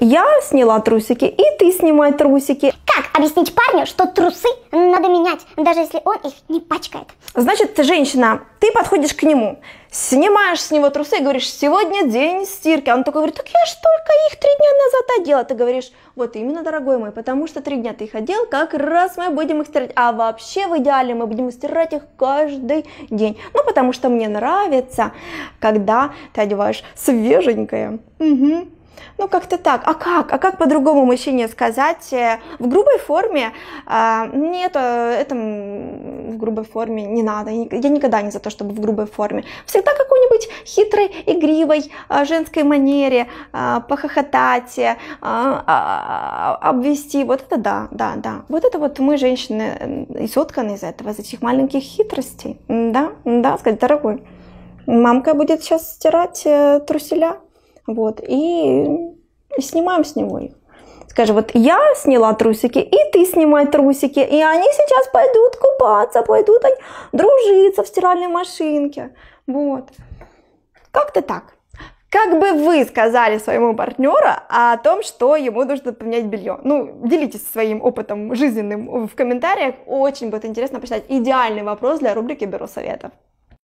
Я сняла трусики, и ты снимай трусики. Как объяснить парню, что трусы надо менять, даже если он их не пачкает? Значит, женщина, ты подходишь к нему, снимаешь с него трусы и говоришь, сегодня день стирки. А он такой говорит, так я ж только их три дня назад одела. Ты говоришь, вот именно, дорогой мой, потому что три дня ты их одел, как раз мы будем их стирать. А вообще в идеале мы будем стирать их каждый день. Ну, потому что мне нравится, когда ты одеваешь свеженькое. Угу. Ну, как-то так. А как? А как по-другому мужчине сказать? Э, в грубой форме? А, э, нет, это в грубой форме не надо. Я никогда не за то, чтобы в грубой форме. Всегда какой-нибудь хитрой, игривой а, женской манере а, э, похохотать, обвести. Вот это да, да, да. Вот это вот мы, женщины, и сотканы из этого, из этих маленьких хитростей. Да, да, сказать, дорогой, мамка будет сейчас стирать э, труселя. Вот, и снимаем с него их. Скажи, вот я сняла трусики, и ты снимай трусики, и они сейчас пойдут купаться, пойдут дружиться в стиральной машинке. Вот. Как-то так. Как бы вы сказали своему партнеру о том, что ему нужно поменять белье? Ну, делитесь своим опытом жизненным в комментариях. Очень будет интересно почитать идеальный вопрос для рубрики «Бюро советов».